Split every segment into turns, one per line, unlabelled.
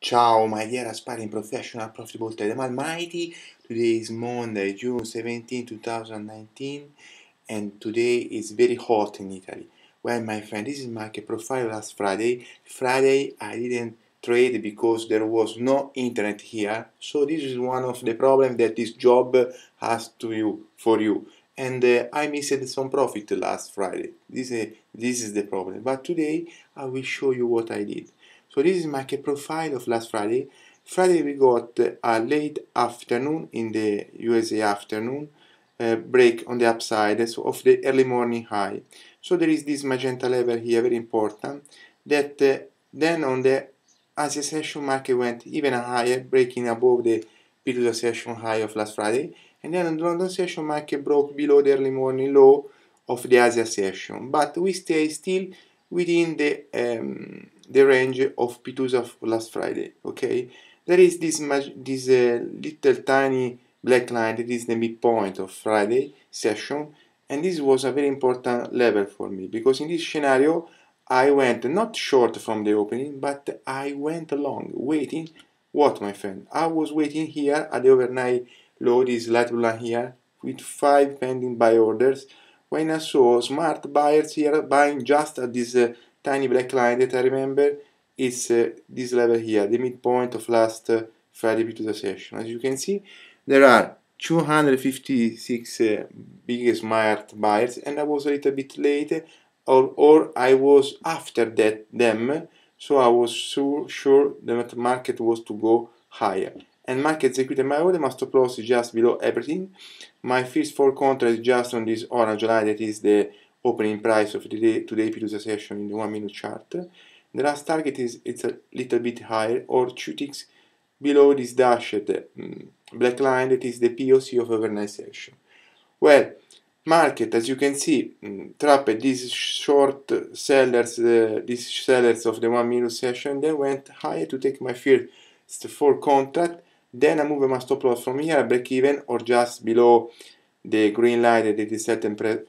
Ciao, my dear aspiring professional profitable trader almighty. Today is Monday, June 17, 2019, and today is very hot in Italy. Well, my friend, this is market profile last Friday. Friday, I didn't trade because there was no internet here. So this is one of the problems that this job has to you for you. And uh, I missed some profit last Friday. This, uh, this is the problem. But today, I will show you what I did. So this is my profile of last Friday. Friday we got a late afternoon in the USA afternoon uh, break on the upside so of the early morning high. So there is this magenta level here, very important, that uh, then on the Asia session market went even higher, breaking above the period session high of last Friday. And then on the London session market broke below the early morning low of the Asia session. But we stay still within the, um, the range of p of last Friday, okay? There is this, this uh, little tiny black line that is the midpoint of Friday session, and this was a very important level for me, because in this scenario, I went not short from the opening, but I went long, waiting. What, my friend? I was waiting here at the overnight low, this light blue line here, with five pending buy orders, when I saw smart buyers here buying just at this uh, tiny black line that I remember it's uh, this level here, the midpoint of last uh, Friday pre session. As you can see, there are 256 uh, big smart buyers and I was a little bit late or, or I was after that them so I was so sure, sure the market was to go higher and MAC executed my order master plus is just below everything. My first four contract is just on this orange line that is the opening price of the day, today Pilusa session in the one minute chart. The last target is it's a little bit higher or two ticks below this dashed um, black line that is the POC of overnight session. Well, market as you can see um, trapped these short sellers, uh, these sellers of the one minute session. They went higher to take my first four contract then I move my stop loss from here, break even or just below the green line at the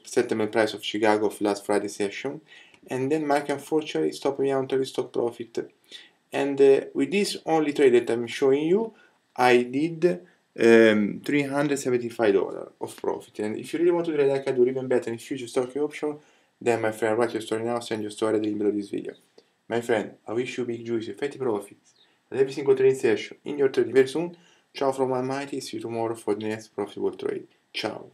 settlement, price of Chicago of last Friday session and then market unfortunately stop me on the stop profit and uh, with this only trade that I'm showing you I did um, $375 of profit and if you really want to trade like I do even better in future stock option then my friend write your story now send your story at the below this video my friend I wish you big juicy fatty profits and every single trading session in your trading very soon. Ciao from Almighty. See you tomorrow for the next profitable trade. Ciao.